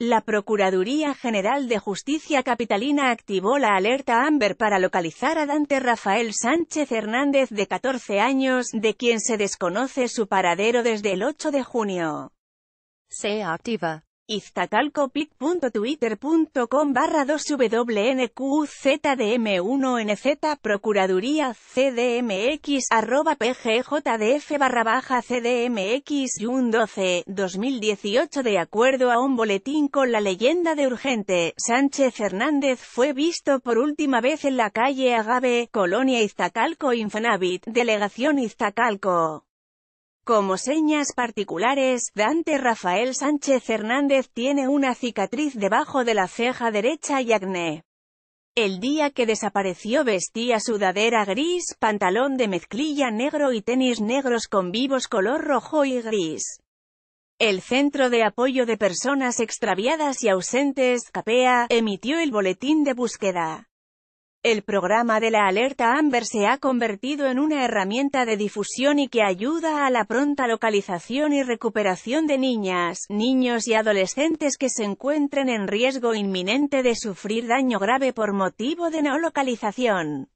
La Procuraduría General de Justicia Capitalina activó la alerta Amber para localizar a Dante Rafael Sánchez Hernández de 14 años, de quien se desconoce su paradero desde el 8 de junio. Se activa iztacalcopic.twitter.com barra 2wnqzdm1nz Procuraduría cdmx arroba pgjdf barra baja cdmx un 12, 2018 De acuerdo a un boletín con la leyenda de urgente, Sánchez Hernández fue visto por última vez en la calle Agave, Colonia Iztacalco Infonavit, Delegación Iztacalco. Como señas particulares, Dante Rafael Sánchez Hernández tiene una cicatriz debajo de la ceja derecha y acné. El día que desapareció vestía sudadera gris, pantalón de mezclilla negro y tenis negros con vivos color rojo y gris. El Centro de Apoyo de Personas Extraviadas y Ausentes, CAPEA, emitió el boletín de búsqueda. El programa de la alerta Amber se ha convertido en una herramienta de difusión y que ayuda a la pronta localización y recuperación de niñas, niños y adolescentes que se encuentren en riesgo inminente de sufrir daño grave por motivo de no localización.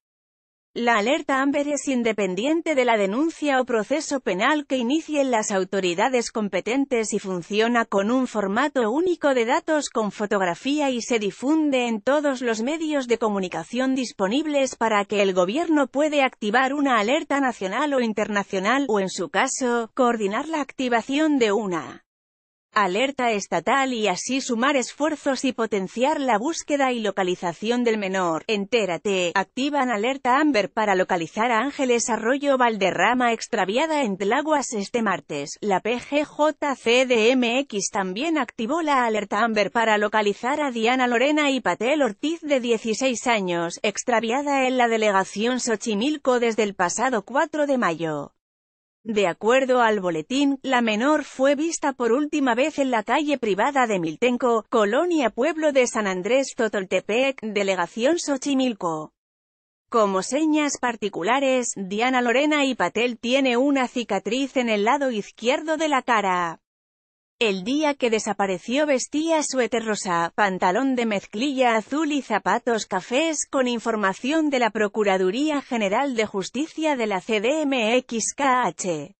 La alerta Amber es independiente de la denuncia o proceso penal que inicien las autoridades competentes y funciona con un formato único de datos con fotografía y se difunde en todos los medios de comunicación disponibles para que el gobierno puede activar una alerta nacional o internacional, o en su caso, coordinar la activación de una alerta estatal y así sumar esfuerzos y potenciar la búsqueda y localización del menor. Entérate, activan alerta Amber para localizar a Ángeles Arroyo Valderrama extraviada en Tlaguas este martes. La PGJCDMX también activó la alerta Amber para localizar a Diana Lorena y Patel Ortiz de 16 años, extraviada en la delegación Xochimilco desde el pasado 4 de mayo. De acuerdo al boletín, la menor fue vista por última vez en la calle privada de Miltenco, colonia pueblo de San Andrés Totoltepec, delegación Xochimilco. Como señas particulares, Diana Lorena y Patel tiene una cicatriz en el lado izquierdo de la cara. El día que desapareció vestía suéter rosa, pantalón de mezclilla azul y zapatos cafés con información de la Procuraduría General de Justicia de la CDMXKH.